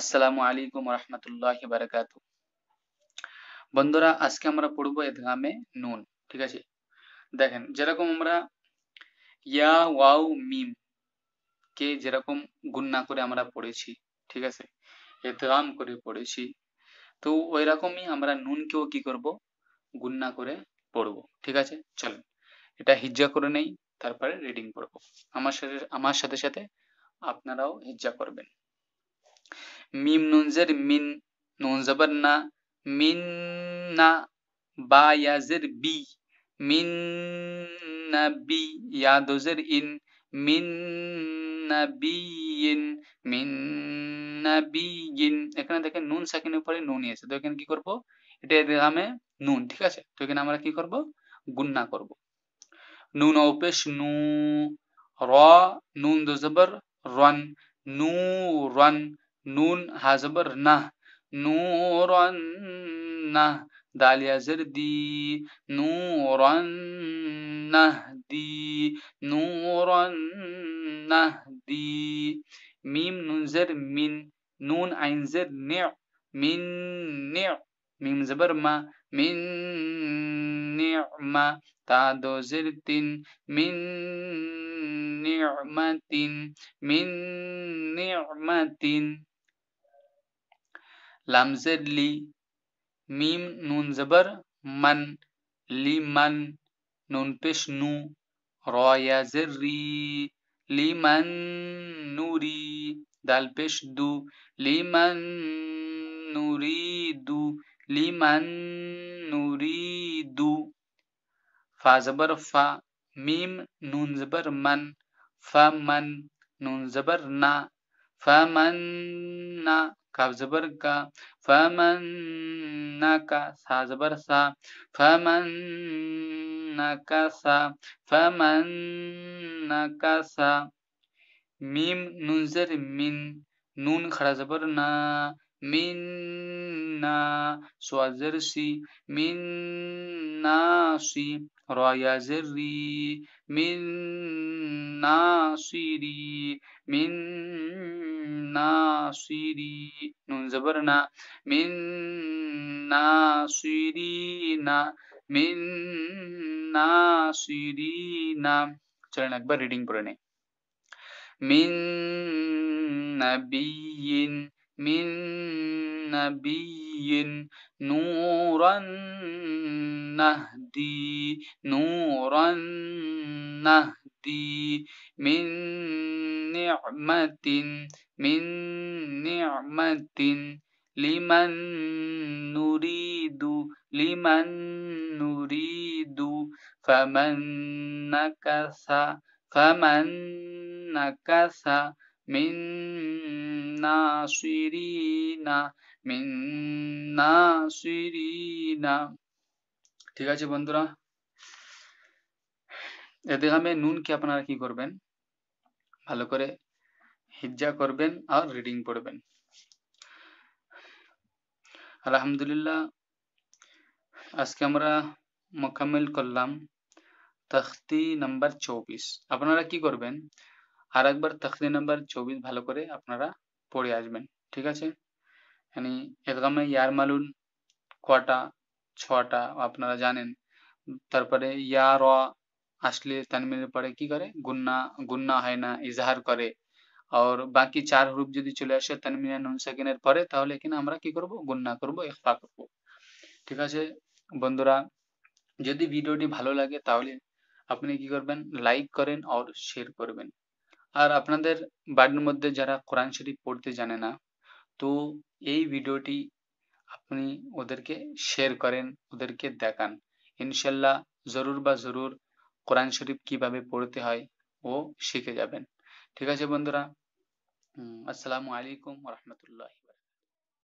আসসালামু আলাইকুম রহমতুল্লাহ বারাকাত বন্ধুরা আজকে আমরা পড়ব এদগামে নুন ঠিক আছে দেখেন যেরকম আমরা ইয়া ওয়াও মিম কে যেরকম গুন্না করে আমরা পড়েছি ঠিক আছে এদগাম করে পড়েছি তো ওই রকমই আমরা নুনকেও কি করব গুন্না করে পড়ব ঠিক আছে চলেন এটা হিজ্জা করে নেই তারপরে রিডিং পড়ব আমার সাথে আমার সাথে সাথে আপনারাও হিজ্জা করবেন মিম নুন জের মিন নুন জবর না মিন না বা ইয়া জের বি মিন না বি ইয়া দো জের ইন মিন নাবিয়িন মিন নাবিয়িন এখানে দেখেন নুন সাকিনের উপরে নুন এসে তো এখানে কি করব এটা নামে নুন ঠিক আছে তো এখানে আমরা কি করব গুন্না করব নুন অপেশ নু র নুন দো জবর রন নু রন نون هازبر نه نورا نه دال یا زر دی نورا نهدی نورا نهدی ميم نون زر من نون عین زر نع من نع ميم زبر ما من نعمة تا دو زر من نعمة من نعمة لام زد لي ميم نون زبر من من نون پش نو را يزر ري من نوري دال پش دو من دو لمن من لمن دو فا زبر فا ميم نون زبر من فا من نون زبر نا فا من نا كاب زبر كا فمن نكا سا زبر سا فمن نكس فمن نكس ميم ننزر من نون خرا زبر نا من نا سوا زر سي من ناسي رايا زري من ناصري من ناصرين نون زبرنا من ناصرين من ناصرين چلن اکبر ریڈنگ پرنے من نبي من نبي نورا نهدي نورا نهدي من نعمة من نعمة لمن نريد لمن نريد فمن نكث فمن نكث من ناصرين من ناصرين ঠিক আছে বন্ধুরা এতে আমি নুনকে আপনারা কি করবেন ভালো করে হিজ্জা করবেন আর রিডিং পড়বেন আলহামদুলিল্লাহ আজকে আমরা মোকামিল করলাম তখতি নাম্বার চব্বিশ আপনারা কি করবেন আর একবার তখতি নাম্বার চব্বিশ ভালো করে আপনারা পড়ে আসবেন ঠিক আছে মানে একদমে ইয়ার মালুন কটা ছটা আপনারা জানেন তারপরে ইয়া র असले তানমিলের পরে কি করে গুন্না গুন্না হয় না ইজাহার করে আর বাকি চার হরুপ যদি চলে আসে তানমিনা নুন সাকিনের পরে তাহলে কিনা আমরা কি করব গুন্না করব ইখফা করব ঠিক আছে বন্ধুরা যদি ভিডিওটি ভালো লাগে তাহলে আপনি কি করবেন লাইক করেন আর শেয়ার করবেন আর আপনাদের বাড়ির মধ্যে যারা কোরআন শরীফ পড়তে জানে না তো এই ভিডিওটি আপনি ওদেরকে শেয়ার করেন ওদেরকে দেখান ইনশাল্লাহ জরুর বা জরুর কোরআন শরীফ কিভাবে পড়তে হয় ও শিখে যাবেন ঠিক আছে বন্ধুরা আসসালামু আলাইকুম রহমতুল্লাহ